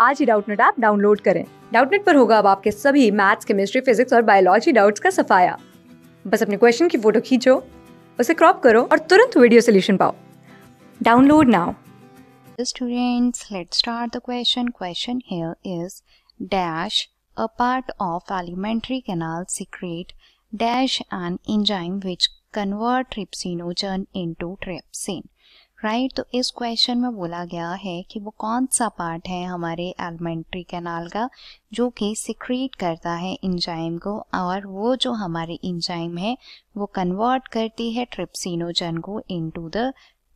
आज ही Doubtnet app download करें डाउटनेट पर होगा अब आपके सभी मैथ्स केमिस्ट्री फिजिक्स और बायोलॉजी डाउट्स का सफाया बस अपने क्वेश्चन की फोटो खींचो उसे क्रॉप करो और तुरंत वीडियो सोल्यूशन पाओ download now Students, let's start the question. Question here is dash a part of alimentary canal secrete dash an enzyme which convert trypsinogen into trypsin. Right right, तो इस question में बोला गया है कि वो कौन सा पार्ट है हमारे एलिमेंट्री कैनाल का जो कि सिक्रीट करता है इंजाइम को और वो जो हमारे इंजाइम है वो कन्वर्ट करती है ट्रिप्सिनोजन को into the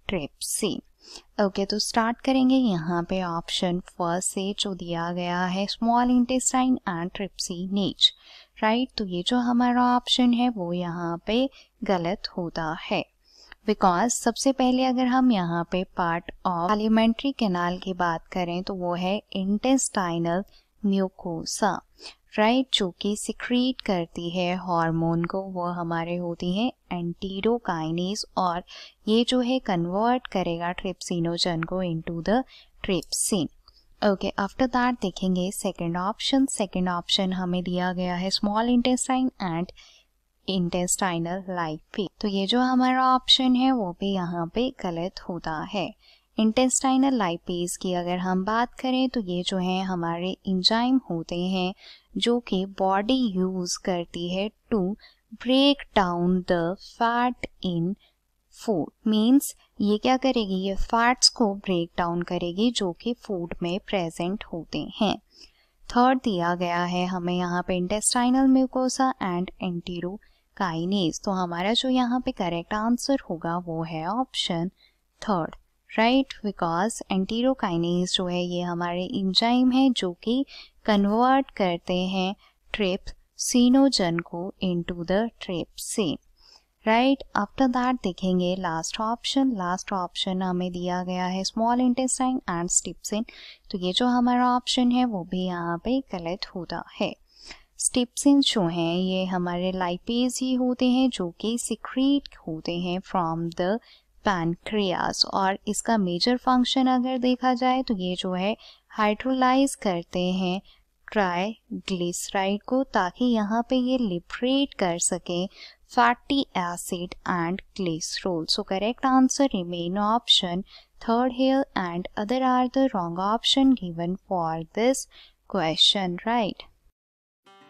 trypsin okay okay, तो स्टार्ट करेंगे यहाँ पे ऑप्शन फर्स्ट से जो दिया गया है small intestine and trypsinase right तो ये जो हमारा ऑप्शन है वो यहाँ पे गलत होता है बिकॉज सबसे पहले अगर हम यहाँ पे पार्ट ऑफ एलिमेंट्री कैनाल की बात करें तो वो है इंटेस्टाइनल म्यूकोसा राइट जो कि सिक्रीट करती है हार्मोन को वो हमारे होती हैं एंटीरोकाइनेस और ये जो है कन्वर्ट करेगा ट्रिप्सिनोजन को into the trypsin okay after that देखेंगे सेकंड ऑप्शन सेकंड ऑप्शन हमें दिया गया है small intestine and intestinal life भी तो ये जो हमारा ऑप्शन है वो भी यहाँ पे गलत होता है इंटेस्टाइनल लाइपेज की अगर हम बात करें तो ये जो है हमारे इंजाइम होते हैं जो कि बॉडी यूज करती है to break down the fat in food means ये क्या करेगी ये फैट्स को ब्रेक डाउन करेगी जो कि फूड में प्रेजेंट होते हैं थर्ड दिया गया है हमें यहाँ पे intestinal mucosa and enterokinase तो हमारा जो यहाँ पे करेक्ट आंसर होगा वो है option third right because enterokinase जो है ये हमारे इंजाइम है जो कि कन्वर्ट करते हैं ट्रिप सीनोजन को इनटू द से राइट आफ्टर दैट देखेंगे लास्ट ऑप्शन लास्ट ऑप्शन हमें दिया गया है स्मॉल इंटेस्टाइन एंड स्टिप्सिन तो ये जो हमारा ऑप्शन है वो भी यहाँ पे गलत होता है स्टिप्सिन जो हैं ये हमारे लाइपेज ही होते हैं जो कि सिक्रीट होते हैं फ्रॉम द पैनक्रियाज और इसका मेजर फंक्शन अगर देखा जाए तो ये जो है हाइड्रोलाइज करते हैं ट्राइग्लिसराइड को ताकि यहाँ पे ये लिबरेट कर सकें fatty acid and glycerol so correct answer remain option third here and other are the wrong option given for this question right